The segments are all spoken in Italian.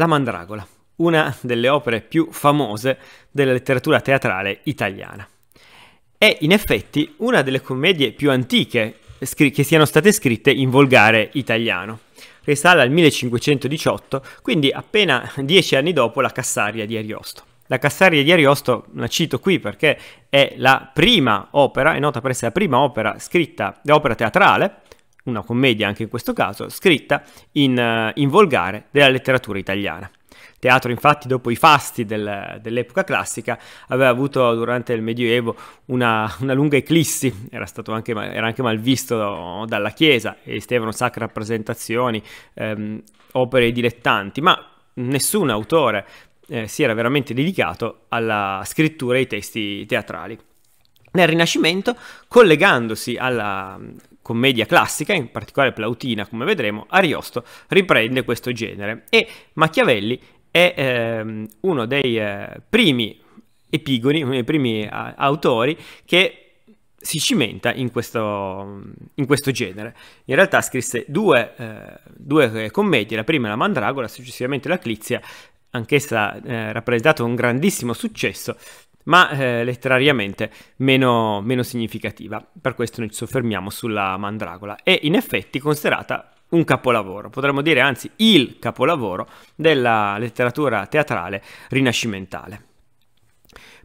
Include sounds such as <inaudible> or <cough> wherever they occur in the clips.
La Mandragola, una delle opere più famose della letteratura teatrale italiana. È in effetti una delle commedie più antiche che siano state scritte in volgare italiano. Risale al 1518, quindi appena dieci anni dopo la Cassaria di Ariosto. La Cassaria di Ariosto, la cito qui perché è la prima opera, è nota per essere la prima opera scritta, opera teatrale, una commedia anche in questo caso, scritta in, eh, in volgare della letteratura italiana teatro infatti dopo i fasti del, dell'epoca classica aveva avuto durante il Medioevo una, una lunga eclissi, era, anche, era, anche, mal visto dalla Chiesa, esistevano sacre rappresentazioni, ehm, opere dilettanti, ma nessun autore eh, si era veramente dedicato alla scrittura e ai testi teatrali nel Rinascimento, collegandosi alla mm, commedia classica, in particolare Plautina, come vedremo, Ariosto riprende questo genere e Machiavelli è eh, uno dei eh, primi epigoni, uno dei primi a, eh, autori che si cimenta in questo, mm, in questo, genere. In realtà scrisse due, eh, due eh, commedie, la prima la Mandragola, successivamente la Clizia, anch'essa eh, rappresentata un grandissimo successo, ma eh, letterariamente meno, meno significativa. Per questo noi ci soffermiamo sulla Mandragola. È in effetti considerata un capolavoro, potremmo dire anzi il capolavoro della letteratura teatrale rinascimentale.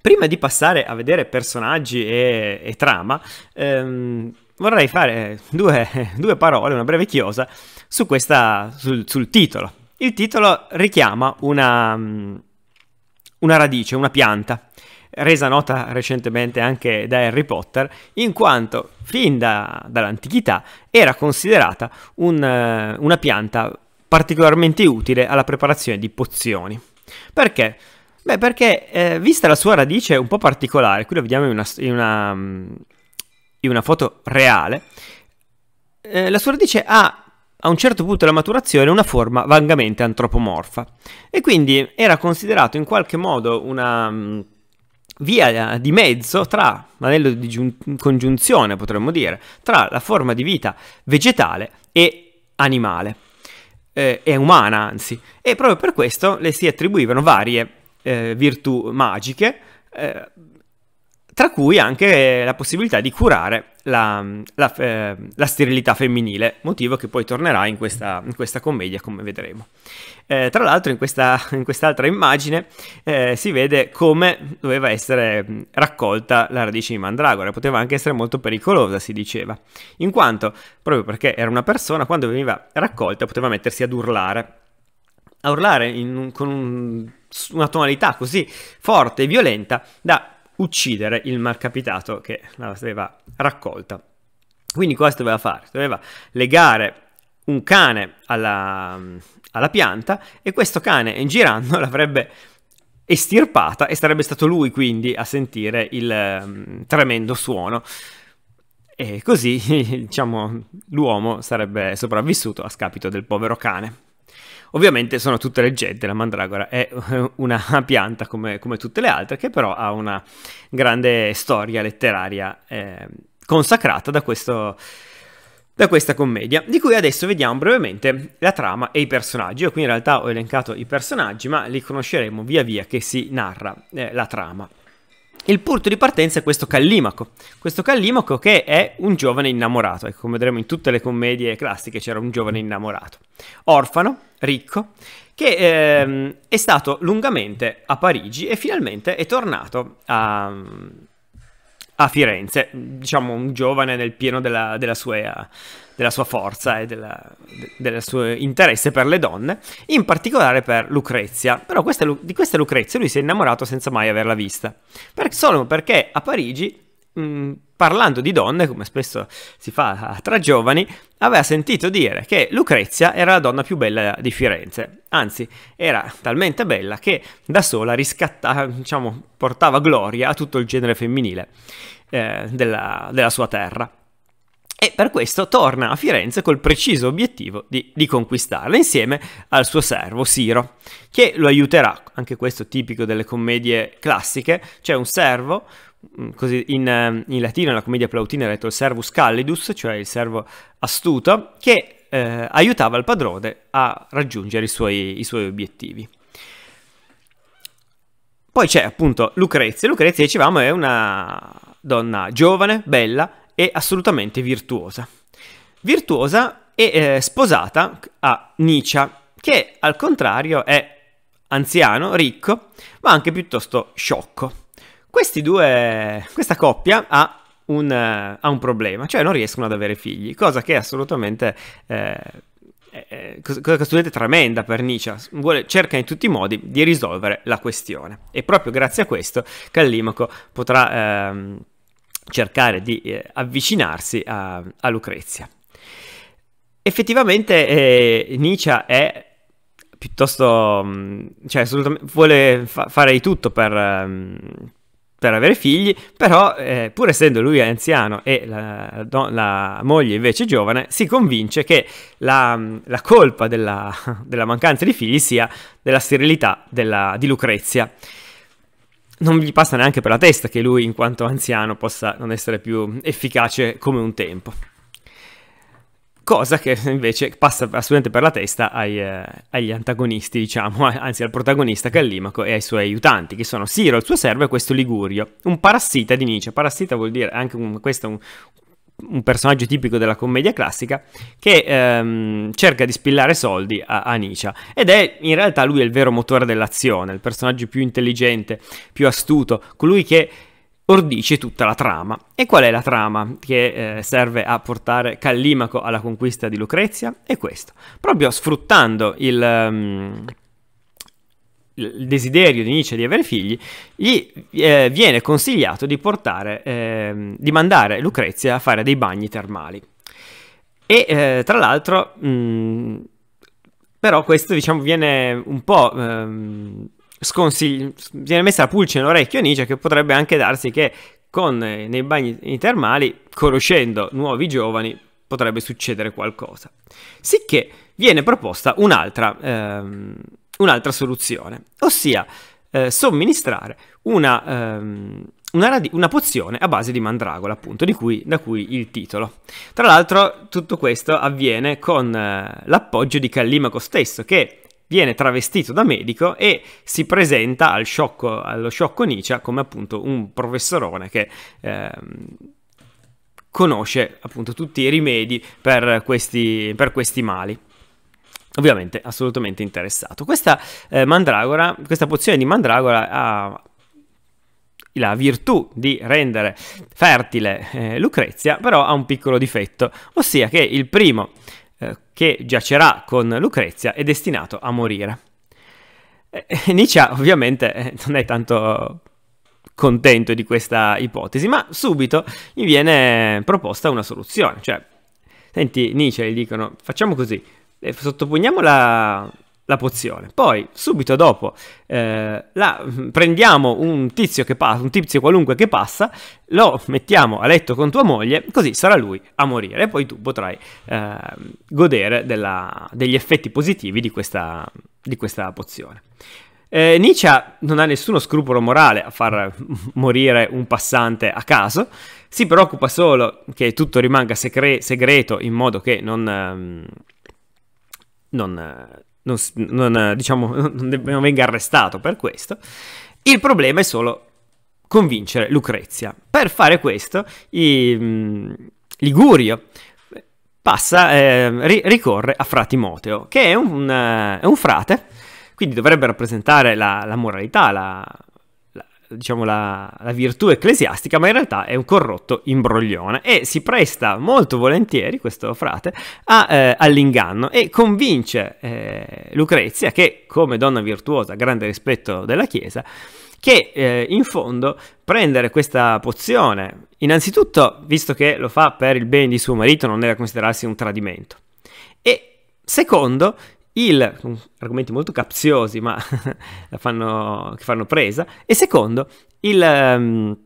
Prima di passare a vedere personaggi e, e trama, ehm, vorrei fare due, <laughs> due, parole, una breve chiosa, su questa, sul, sul titolo. Il titolo richiama una, una radice, una pianta, resa nota recentemente anche da Harry Potter, in quanto fin da, dall'antichità era considerata un, eh, una pianta particolarmente utile alla preparazione di pozioni. Perché? Beh, perché eh, vista la sua radice un po' particolare, qui la vediamo in una, in una, mm, in una foto reale, eh, la sua radice ha a un certo punto della maturazione una forma vagamente antropomorfa e quindi era considerato in qualche modo una mm, via eh, di mezzo tra, anello di giun- congiunzione potremmo dire, tra la forma di vita vegetale e animale, eh, e umana anzi, e proprio per questo le si attribuivano varie eh, virtù magiche, eh, tra cui anche la possibilità di curare la, la, eh, la, sterilità femminile, motivo che poi tornerà in questa, in questa commedia, come vedremo. Eh, tra l'altro, in, questa, in quest'altra immagine eh, si vede come doveva essere raccolta la radice di mandragora, poteva anche essere molto pericolosa, si diceva, in quanto proprio perché era una persona, quando veniva raccolta poteva mettersi ad urlare. A urlare un, con un, una tonalità così forte e violenta da uccidere il malcapitato che l'aveva raccolta. Quindi cosa doveva fare? Doveva legare un cane alla, alla pianta e questo cane in girando <laughs> l'avrebbe estirpata e sarebbe stato lui quindi a sentire il um, tremendo suono. E così, <laughs> diciamo, l'uomo sarebbe sopravvissuto a scapito del povero cane. Ovviamente sono tutte leggende, la mandragora è <laughs> una pianta come, come tutte le altre, che però ha una grande storia letteraria eh, consacrata da, questo, da questa commedia, di cui adesso vediamo brevemente la trama e i personaggi. Io qui in realtà ho elencato i personaggi, ma li conosceremo via via che si narra eh, la trama. Il punto di partenza è questo Callimaco, questo Callimaco che è un giovane innamorato, ecco, come vedremo in tutte le commedie classiche c'era un giovane innamorato, orfano, ricco, che ehm, è stato lungamente a Parigi e finalmente è tornato a, a Firenze, diciamo un giovane nel pieno della, della, sua, della sua, forza e della, de, del suo interesse per le donne, in particolare per Lucrezia. Però questa, di questa Lucrezia lui si è innamorato senza mai averla vista, per, solo perché a Parigi Mm, parlando di donne, come spesso si fa tra giovani, aveva sentito dire che Lucrezia era la donna più bella di Firenze, anzi era talmente bella che da sola riscattava, diciamo, portava gloria a tutto il genere femminile eh, della, della sua terra e per questo torna a Firenze col preciso obiettivo di, di, conquistarla insieme al suo servo Siro, che lo aiuterà, anche questo tipico delle commedie classiche, c'è un servo, Mm, così, in, eh, in latino nella commedia plautina è detto il servus callidus, cioè il servo astuto, che eh, aiutava il padrone a raggiungere i suoi, i suoi obiettivi. Poi c'è appunto Lucrezia. Lucrezia, dicevamo, è una donna giovane, bella e assolutamente virtuosa. Virtuosa e eh, sposata a Nicia, che al contrario è anziano, ricco, ma anche piuttosto sciocco. Questi due, questa coppia ha un, ha un problema, cioè non riescono ad avere figli, cosa che è assolutamente... Eh, che assolutamente tremenda per Nietzsche, vuole, cerca in tutti i modi di risolvere la questione e proprio grazie a questo Callimaco potrà ehm, cercare di eh, avvicinarsi a, a, Lucrezia. Effettivamente eh, Nietzsche è piuttosto, mm, cioè vuole fa- fare di tutto per... Ehm, per avere figli, però eh, pur essendo lui anziano e la, la, moglie invece giovane, si convince che la, la colpa della, <laughs> della, mancanza di figli sia della sterilità della, di Lucrezia. Non gli passa neanche per la testa che lui, in quanto anziano, possa non essere più efficace come un tempo cosa che invece passa assolutamente per la testa ai, eh, agli antagonisti, diciamo, <laughs> anzi al protagonista Callimaco e ai suoi aiutanti, che sono Siro, il suo servo e questo Ligurio, un parassita di Nietzsche. Parassita vuol dire anche un, questo un, un personaggio tipico della commedia classica che ehm, cerca di spillare soldi a, a Nietzsche ed è in realtà lui il vero motore dell'azione, il personaggio più intelligente, più astuto, colui che ordice tutta la trama. E qual è la trama che eh, serve a portare Callimaco alla conquista di Lucrezia? È questo, proprio sfruttando il, um, il desiderio di Nietzsche di avere figli, gli eh, viene consigliato di, portare, eh, di mandare Lucrezia a fare dei bagni termali. E eh, tra l'altro... Mh, mm, però questo diciamo viene un po' ehm, sconsigli- viene messa la pulce nell'orecchio a Nietzsche che potrebbe anche darsi che con, eh, nei bagni termali, conoscendo nuovi giovani, potrebbe succedere qualcosa. Sicché viene proposta un'altra, ehm, un'altra soluzione, ossia eh, somministrare una, ehm, una, radi- una, pozione a base di mandragola, appunto, di cui, da cui il titolo. Tra l'altro tutto questo avviene con eh, l'appoggio di Callimaco stesso, che viene travestito da medico e si presenta al sciocco, allo sciocco Nietzsche come appunto un professorone che... Ehm, conosce appunto tutti i rimedi per questi, per questi mali ovviamente assolutamente interessato. Questa eh, mandragora, questa pozione di mandragora ha la virtù di rendere fertile eh, Lucrezia, però ha un piccolo difetto, ossia che il primo eh, che giacerà con Lucrezia è destinato a morire. Eh, eh, Nietzsche ovviamente non è tanto contento di questa ipotesi, ma subito gli viene proposta una soluzione, cioè, senti Nietzsche, gli dicono, facciamo così, sottoponiamo la, la pozione. Poi, subito dopo, eh, la, prendiamo un tizio, che passa, un tizio qualunque che passa, lo mettiamo a letto con tua moglie, così sarà lui a morire. E poi tu potrai eh, godere della, degli effetti positivi di questa, di questa pozione. Eh, Nietzsche non ha nessuno scrupolo morale a far morire un passante a caso, si preoccupa solo che tutto rimanga segre- segreto in modo che non... Ehm, non non, non, eh, diciamo, <laughs> non, non venga arrestato per questo. Il problema è solo convincere Lucrezia. Per fare questo, i, mh, mm, Ligurio passa, eh, ri, ricorre a Fratimoteo, che è un, un, eh, un frate, quindi dovrebbe rappresentare la, la moralità, la, diciamo, la, la, virtù ecclesiastica, ma in realtà è un corrotto imbroglione e si presta molto volentieri, questo frate, a, eh, all'inganno e convince eh, Lucrezia che, come donna virtuosa, grande rispetto della Chiesa, che eh, in fondo prendere questa pozione, innanzitutto, visto che lo fa per il bene di suo marito, non deve considerarsi un tradimento. E secondo, il, argomenti molto capziosi ma <laughs> fanno, che fanno presa, e secondo, il, ehm,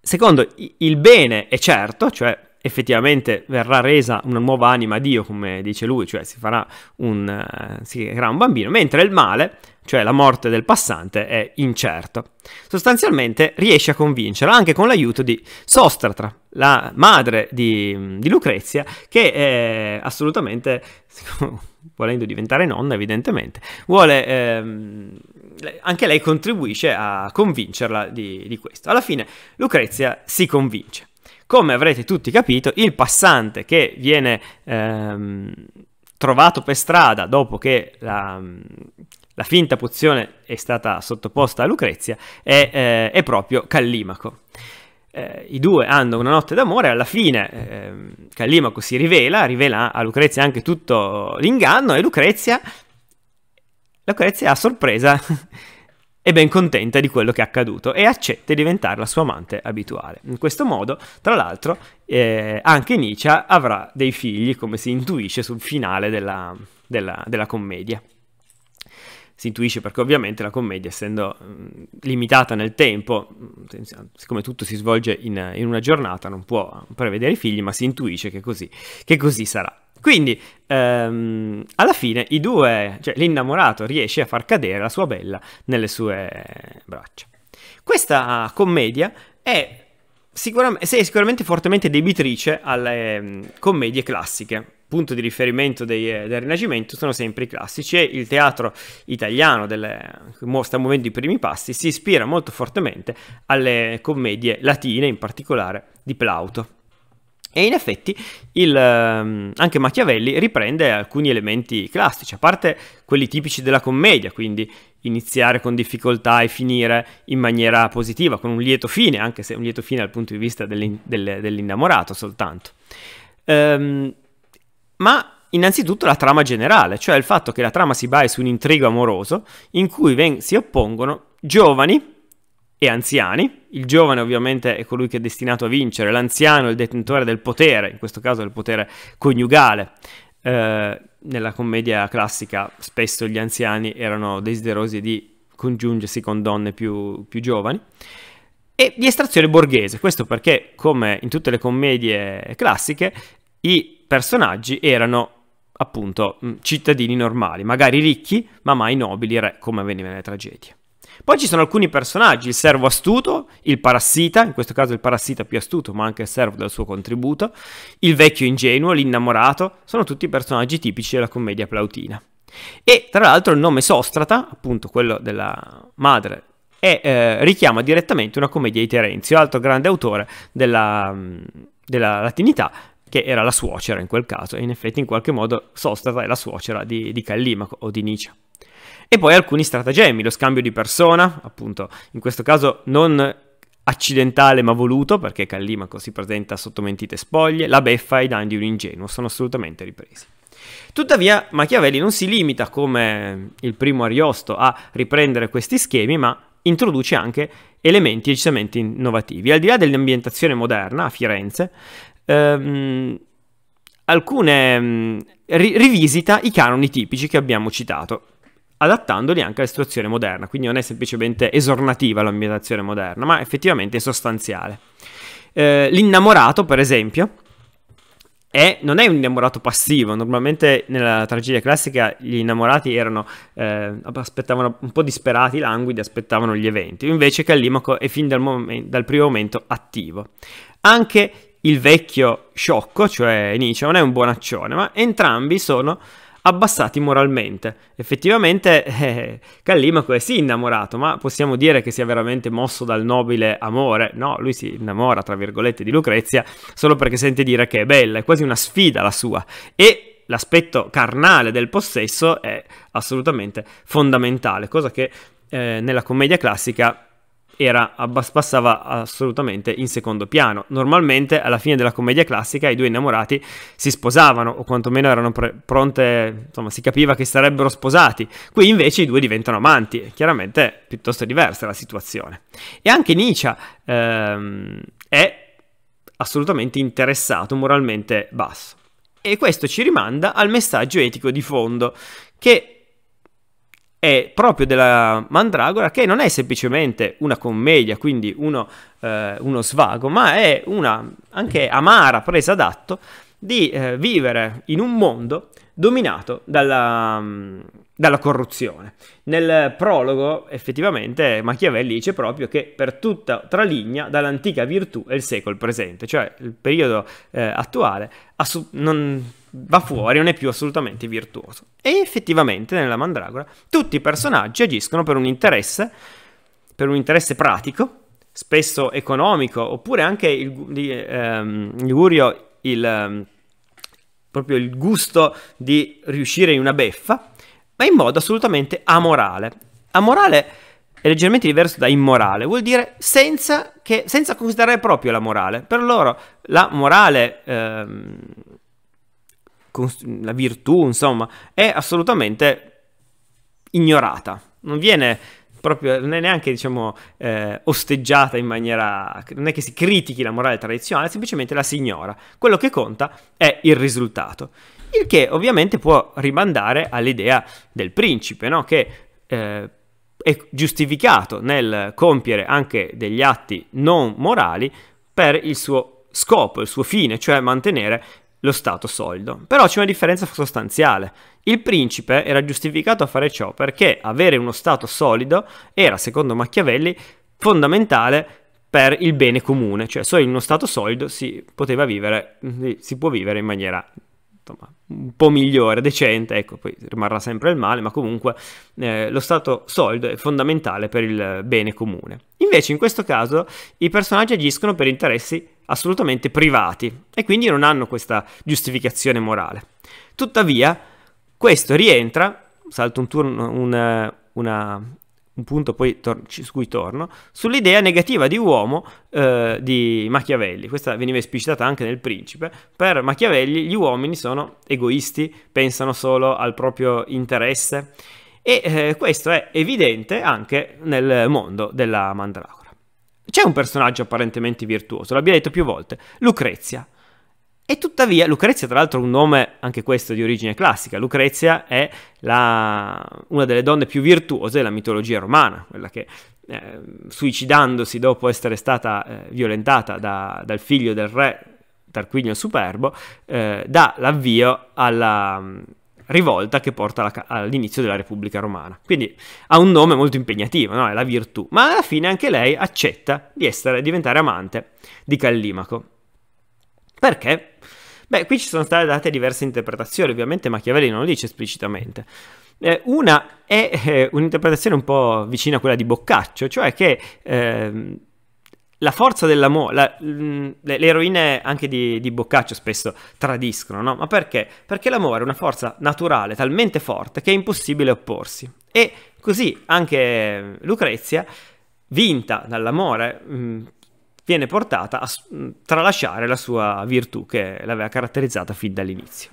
secondo, il bene è certo, cioè effettivamente verrà resa una nuova anima a Dio, come dice lui, cioè si farà un, uh, si creerà un bambino, mentre il male, cioè la morte del passante, è incerto. Sostanzialmente riesce a convincerla anche con l'aiuto di Sostratra, la madre di, di Lucrezia, che eh, assolutamente, <laughs> volendo diventare nonna evidentemente, vuole... Ehm, anche lei contribuisce a convincerla di, di questo. Alla fine Lucrezia si convince. Come avrete tutti capito, il passante che viene ehm, trovato per strada dopo che la, la, finta pozione è stata sottoposta a Lucrezia è, eh, è proprio Callimaco. Eh, I due hanno una notte d'amore, alla fine eh, Callimaco si rivela, rivela a Lucrezia anche tutto l'inganno e Lucrezia, Lucrezia a sorpresa <laughs> è ben contenta di quello che è accaduto e accetta di diventare la sua amante abituale. In questo modo, tra l'altro, eh, anche Nietzsche avrà dei figli, come si intuisce sul finale della, della, della commedia. Si intuisce perché ovviamente la commedia, essendo mm, limitata nel tempo, mm, siccome tutto si svolge in, in, una giornata, non può prevedere i figli, ma si intuisce che così, che così sarà. Quindi, ehm, alla fine, i due, cioè l'innamorato riesce a far cadere la sua bella nelle sue braccia. Questa commedia è sicuramente, è sicuramente fortemente debitrice alle ehm, commedie classiche, punto di riferimento dei, eh, del Rinascimento sono sempre i classici e il teatro italiano delle, che sta muovendo i primi passi si ispira molto fortemente alle commedie latine, in particolare di Plauto. E in effetti il, ehm, anche Machiavelli riprende alcuni elementi classici, a parte quelli tipici della commedia, quindi iniziare con difficoltà e finire in maniera positiva, con un lieto fine, anche se un lieto fine dal punto di vista dell'in, del, dell'innamorato soltanto. Um, ma innanzitutto la trama generale, cioè il fatto che la trama si basa su un intrigo amoroso in cui ven- si oppongono giovani e anziani. Il giovane ovviamente è colui che è destinato a vincere, l'anziano è il detentore del potere, in questo caso del potere coniugale. Eh, nella commedia classica spesso gli anziani erano desiderosi di congiungersi con donne più, più giovani. E di estrazione borghese, questo perché, come in tutte le commedie classiche, i personaggi erano appunto cittadini normali, magari ricchi, ma mai nobili re, come avveniva nelle tragedie. Poi ci sono alcuni personaggi, il servo astuto, il parassita, in questo caso il parassita più astuto, ma anche il servo del suo contributo, il vecchio ingenuo, l'innamorato, sono tutti personaggi tipici della commedia plautina. E tra l'altro il nome Sostrata, appunto quello della madre, è, eh, richiama direttamente una commedia di Terenzio, altro grande autore della, mm, della latinità, che era la suocera in quel caso, e in effetti in qualche modo Sostrata è la suocera di, di Callimaco o di Nietzsche e poi alcuni stratagemmi, lo scambio di persona, appunto in questo caso non accidentale ma voluto perché Callimaco si presenta sotto mentite spoglie, la beffa e i danni di un ingenuo sono assolutamente ripresi. Tuttavia Machiavelli non si limita come il primo Ariosto a riprendere questi schemi ma introduce anche elementi decisamente innovativi. Al di là dell'ambientazione moderna a Firenze, ehm, alcune, mm, ri- rivisita i canoni tipici che abbiamo citato adattandoli anche alla situazione moderna, quindi non è semplicemente esornativa l'ambientazione moderna, ma effettivamente è sostanziale. Eh, l'innamorato, per esempio, è, non è un innamorato passivo. Normalmente nella tragedia classica gli innamorati erano, eh, aspettavano un po' disperati, languidi, aspettavano gli eventi. Invece Callimaco è fin dal, momen- dal primo momento attivo. Anche il vecchio sciocco, cioè Nietzsche, non è un buonaccione, ma entrambi sono abbassati moralmente. Effettivamente <laughs> eh, Callimaco è sì innamorato, ma possiamo dire che sia veramente mosso dal nobile amore? No, lui si innamora, tra virgolette, di Lucrezia solo perché sente dire che è bella, è quasi una sfida la sua. E l'aspetto carnale del possesso è assolutamente fondamentale, cosa che eh, nella commedia classica era, passava assolutamente in secondo piano. Normalmente alla fine della commedia classica i due innamorati si sposavano o quantomeno erano pre- pronte, insomma si capiva che sarebbero sposati. Qui invece i due diventano amanti, chiaramente è piuttosto diversa la situazione. E anche Nietzsche ehm, è assolutamente interessato moralmente basso. E questo ci rimanda al messaggio etico di fondo che è proprio della Mandragora, che non è semplicemente una commedia, quindi uno, eh, uno svago, ma è una anche amara presa d'atto di eh, vivere in un mondo dominato dalla, dalla corruzione. Nel prologo, effettivamente, Machiavelli dice proprio che per tutta traligna dall'antica virtù e il secolo presente, cioè il periodo eh, attuale assu- non va fuori, non è più assolutamente virtuoso. E effettivamente nella Mandragora tutti i personaggi agiscono per un interesse, per un interesse pratico, spesso economico, oppure anche il, di, ehm, Ligurio il ehm, proprio il gusto di riuscire in una beffa, ma in modo assolutamente amorale. Amorale è leggermente diverso da immorale, vuol dire senza, che, senza considerare proprio la morale. Per loro la morale, ehm, la virtù, insomma, è assolutamente ignorata. Non viene proprio, non è neanche diciamo eh, osteggiata in maniera, non è che si critichi la morale tradizionale, semplicemente la si ignora. Quello che conta è il risultato. Il che ovviamente può rimandare all'idea del principe, no? che eh, è giustificato nel compiere anche degli atti non morali per il suo scopo, il suo fine, cioè mantenere lo Stato solido. Però c'è una differenza sostanziale. Il principe era giustificato a fare ciò perché avere uno Stato solido era, secondo Machiavelli, fondamentale per il bene comune, cioè solo in uno Stato solido si poteva vivere, si può vivere in maniera insomma, esatto, un po' migliore, decente, ecco, poi rimarrà sempre il male, ma comunque eh, lo stato solido è fondamentale per il bene comune. Invece in questo caso i personaggi agiscono per interessi assolutamente privati e quindi non hanno questa giustificazione morale. Tuttavia, questo rientra, salto un turno, un, una, un punto poi su cui torno, sull'idea negativa di uomo eh, di Machiavelli. Questa veniva esplicitata anche nel Principe. Per Machiavelli gli uomini sono egoisti, pensano solo al proprio interesse e eh, questo è evidente anche nel mondo della mandragora. C'è un personaggio apparentemente virtuoso, l'abbiamo detto più volte, Lucrezia, e tuttavia Lucrezia, tra l'altro, è un nome anche questo di origine classica. Lucrezia è la, una delle donne più virtuose della mitologia romana, quella che eh, suicidandosi dopo essere stata eh, violentata da, dal figlio del re Tarquinio Superbo, eh, dà l'avvio alla mm, rivolta che porta all'inizio della Repubblica Romana. Quindi ha un nome molto impegnativo, no? è la virtù, ma alla fine anche lei accetta di, essere, di diventare amante di Callimaco. Perché? Beh, qui ci sono state date diverse interpretazioni, ovviamente Machiavelli non lo dice esplicitamente. Eh, una è eh, un'interpretazione un po' vicina a quella di Boccaccio, cioè che eh, la forza dell'amore, la, mm, le, le, eroine anche di, di Boccaccio spesso tradiscono, no? Ma perché? Perché l'amore è una forza naturale talmente forte che è impossibile opporsi. E così anche Lucrezia vinta dall'amore, mm, viene portata a tralasciare la sua virtù che l'aveva caratterizzata fin dall'inizio.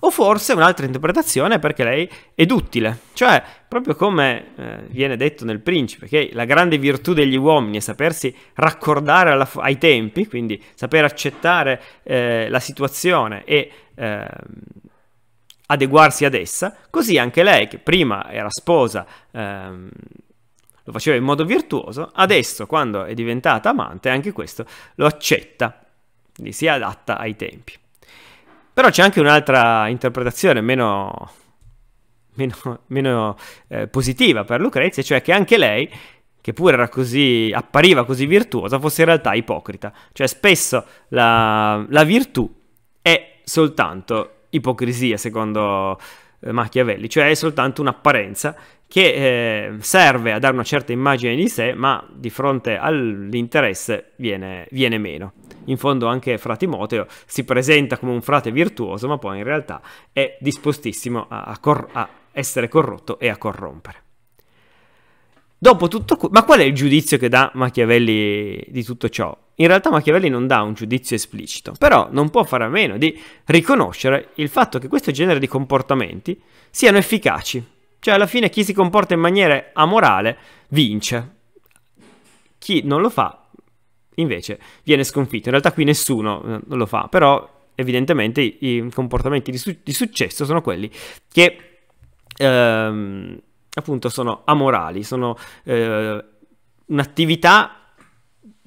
O forse un'altra interpretazione è perché lei è duttile, cioè proprio come eh, viene detto nel principe, che la grande virtù degli uomini è sapersi raccordare alla, ai tempi, quindi saper accettare eh, la situazione e eh, adeguarsi ad essa, così anche lei che prima era sposa ehm, lo faceva in modo virtuoso, adesso quando è diventata amante anche questo lo accetta, quindi si adatta ai tempi. Però c'è anche un'altra interpretazione meno, meno, meno eh, positiva per Lucrezia, cioè che anche lei, che pure era così, appariva così virtuosa, fosse in realtà ipocrita. Cioè spesso la, la virtù è soltanto ipocrisia, secondo eh, Machiavelli, cioè è soltanto un'apparenza che eh, serve a dare una certa immagine di sé, ma di fronte all'interesse viene, viene, meno. In fondo anche fra Timoteo si presenta come un frate virtuoso, ma poi in realtà è dispostissimo a, a, cor- a essere corrotto e a corrompere. Dopo tutto, cu- ma qual è il giudizio che dà Machiavelli di tutto ciò? In realtà Machiavelli non dà un giudizio esplicito, però non può fare a meno di riconoscere il fatto che questo genere di comportamenti siano efficaci cioè, alla fine chi si comporta in maniera amorale vince. Chi non lo fa, invece, viene sconfitto. In realtà qui nessuno eh, lo fa, però evidentemente i comportamenti di, su- di successo sono quelli che ehm, appunto sono amorali, sono eh, un'attività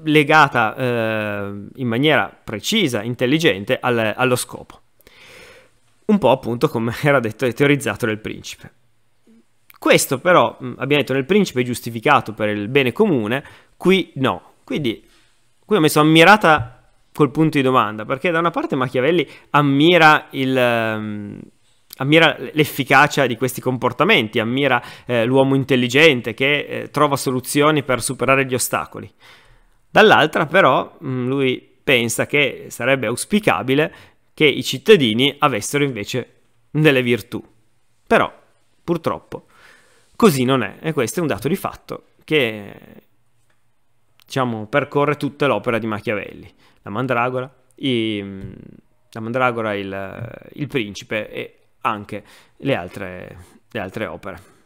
legata eh, in maniera precisa, intelligente al, allo scopo. Un po' appunto come <laughs> era detto e teorizzato del principe. Questo però, mm, abbiamo detto, nel principe è giustificato per il bene comune, qui no. Quindi, qui ho messo ammirata col punto di domanda, perché da una parte Machiavelli ammira il... Um, ammira l'efficacia di questi comportamenti, ammira eh, l'uomo intelligente che eh, trova soluzioni per superare gli ostacoli. Dall'altra però mm, lui pensa che sarebbe auspicabile che i cittadini avessero invece delle virtù. Però, purtroppo, Così non è, e questo è un dato di fatto che diciamo, percorre tutta l'opera di Machiavelli, la Mandragora, i, la Mandragora il, il Principe e anche le altre, le altre opere.